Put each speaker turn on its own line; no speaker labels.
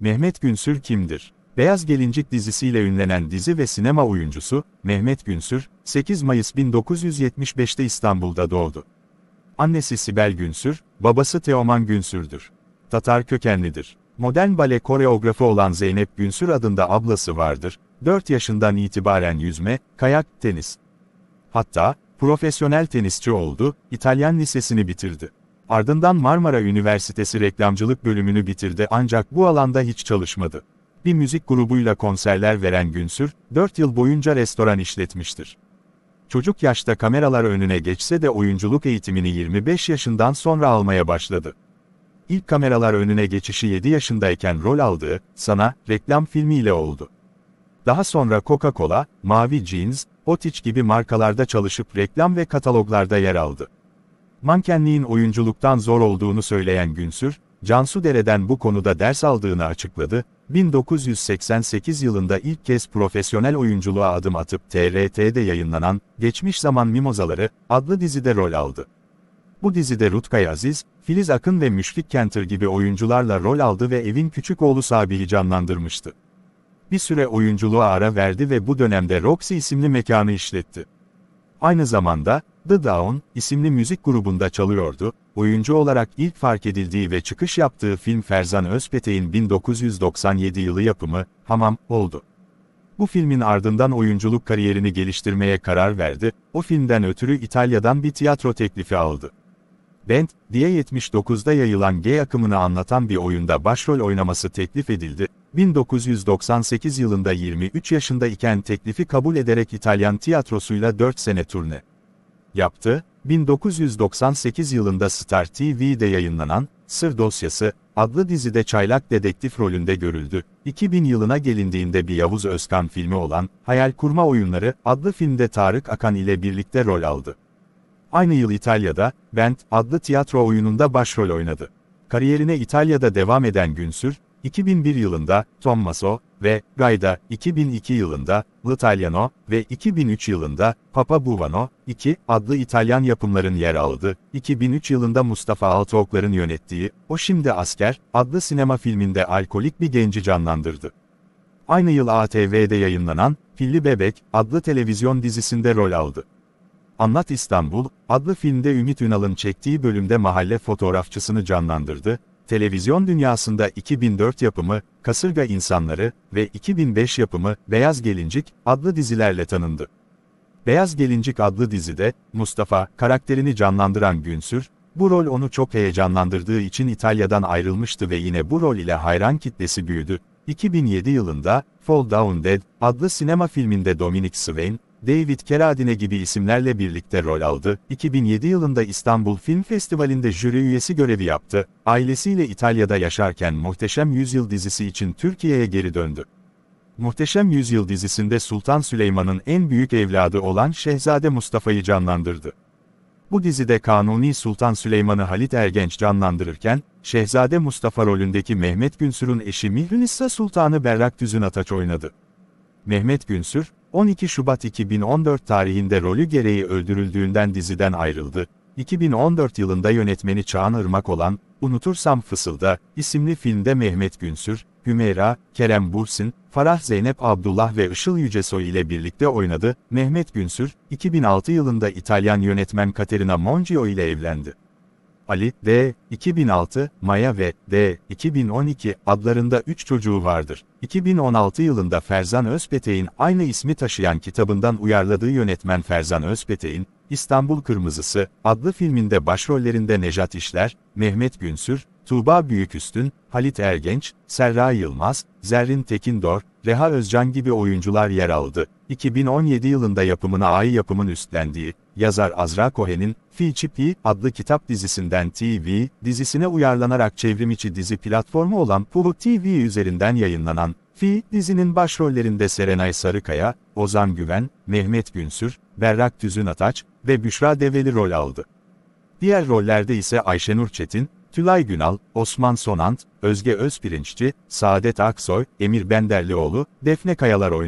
Mehmet Günsür kimdir? Beyaz Gelincik dizisiyle ünlenen dizi ve sinema oyuncusu, Mehmet Günsür, 8 Mayıs 1975'te İstanbul'da doğdu. Annesi Sibel Günsür, babası Teoman Günsür'dür. Tatar kökenlidir. Modern bale koreografı olan Zeynep Günsür adında ablası vardır, 4 yaşından itibaren yüzme, kayak, tenis. Hatta, profesyonel tenisçi oldu, İtalyan lisesini bitirdi. Ardından Marmara Üniversitesi reklamcılık bölümünü bitirdi ancak bu alanda hiç çalışmadı. Bir müzik grubuyla konserler veren Günsür, 4 yıl boyunca restoran işletmiştir. Çocuk yaşta kameralar önüne geçse de oyunculuk eğitimini 25 yaşından sonra almaya başladı. İlk kameralar önüne geçişi 7 yaşındayken rol aldığı, Sana, reklam filmiyle oldu. Daha sonra Coca-Cola, Mavi Jeans, Otiç gibi markalarda çalışıp reklam ve kataloglarda yer aldı. Mankenliğin oyunculuktan zor olduğunu söyleyen Günsür, Cansu Dere'den bu konuda ders aldığını açıkladı, 1988 yılında ilk kez profesyonel oyunculuğa adım atıp TRT'de yayınlanan Geçmiş Zaman Mimozaları adlı dizide rol aldı. Bu dizide Rutkay Aziz, Filiz Akın ve Müşfik Kenter gibi oyuncularla rol aldı ve evin küçük oğlu Sabihi canlandırmıştı. Bir süre oyunculuğa ara verdi ve bu dönemde Roxy isimli mekanı işletti. Aynı zamanda, The Down isimli müzik grubunda çalıyordu. Oyuncu olarak ilk fark edildiği ve çıkış yaptığı film Ferzan Özpetek'in 1997 yılı yapımı Hamam oldu. Bu filmin ardından oyunculuk kariyerini geliştirmeye karar verdi. O filmden ötürü İtalya'dan bir tiyatro teklifi aldı. Bent diye 79'da yayılan G akımını anlatan bir oyunda başrol oynaması teklif edildi. 1998 yılında 23 yaşında iken teklifi kabul ederek İtalyan tiyatrosuyla 4 sene turne yaptı, 1998 yılında Star TV'de yayınlanan Sır Dosyası adlı dizide çaylak dedektif rolünde görüldü. 2000 yılına gelindiğinde bir Yavuz Özkan filmi olan Hayal Kurma Oyunları adlı filmde Tarık Akan ile birlikte rol aldı. Aynı yıl İtalya'da Bent adlı tiyatro oyununda başrol oynadı. Kariyerine İtalya'da devam eden Günsür, 2001 yılında Tommaso ve Gaida 2002 yılında L'Italiano ve 2003 yılında Papa Buvano 2 adlı İtalyan yapımların yer aldı. 2003 yılında Mustafa Altıoklar'ın yönettiği O Şimdi Asker adlı sinema filminde alkolik bir genci canlandırdı. Aynı yıl ATV'de yayınlanan Filli Bebek adlı televizyon dizisinde rol aldı. Anlat İstanbul adlı filmde Ümit Ünal'ın çektiği bölümde mahalle fotoğrafçısını canlandırdı televizyon dünyasında 2004 yapımı Kasırga İnsanları ve 2005 yapımı Beyaz Gelincik adlı dizilerle tanındı. Beyaz Gelincik adlı dizide Mustafa karakterini canlandıran Günsür, bu rol onu çok heyecanlandırdığı için İtalya'dan ayrılmıştı ve yine bu rol ile hayran kitlesi büyüdü. 2007 yılında Fall Down Dead adlı sinema filminde Dominic Swain, David Keradine gibi isimlerle birlikte rol aldı. 2007 yılında İstanbul Film Festivali'nde jüri üyesi görevi yaptı. Ailesiyle İtalya'da yaşarken Muhteşem Yüzyıl dizisi için Türkiye'ye geri döndü. Muhteşem Yüzyıl dizisinde Sultan Süleyman'ın en büyük evladı olan Şehzade Mustafa'yı canlandırdı. Bu dizide Kanuni Sultan Süleyman'ı Halit Ergenç canlandırırken, Şehzade Mustafa rolündeki Mehmet Günsür'ün eşi Mihrünissa Sultan'ı Berrak Düzün Ataç oynadı. Mehmet Günsür, 12 Şubat 2014 tarihinde rolü gereği öldürüldüğünden diziden ayrıldı. 2014 yılında yönetmeni Çağan Irmak olan, Unutursam Fısılda, isimli filmde Mehmet Günsür, Hümeyra, Kerem Bursin, Farah Zeynep Abdullah ve Işıl Yücesoy ile birlikte oynadı. Mehmet Günsür, 2006 yılında İtalyan yönetmen Caterina Mongio ile evlendi. Ali, D. 2006, Maya ve D. 2012 adlarında 3 çocuğu vardır. 2016 yılında Ferzan Özpetek'in aynı ismi taşıyan kitabından uyarladığı yönetmen Ferzan Özpetek'in, İstanbul Kırmızısı adlı filminde başrollerinde Nejat İşler, Mehmet Günsür, Tuğba Büyüküstün, Halit Ergenç, Serra Yılmaz, Zerrin Tekindor, Reha Özcan gibi oyuncular yer aldı. 2017 yılında yapımına Ay yapımın üstlendiği, yazar Azra Kohen'in Fi Çipi adlı kitap dizisinden TV dizisine uyarlanarak çevrimiçi dizi platformu olan Puhu TV üzerinden yayınlanan Fi dizinin başrollerinde Serenay Sarıkaya, Ozan Güven, Mehmet Günsür, Berrak Tüzün Ataç ve Büşra Develi rol aldı. Diğer rollerde ise Ayşenur Çetin, Tülay Günal, Osman Sonant, Özge Özpirinççi, Saadet Aksoy, Emir Benderlioğlu, Defne Kayalar oynadı.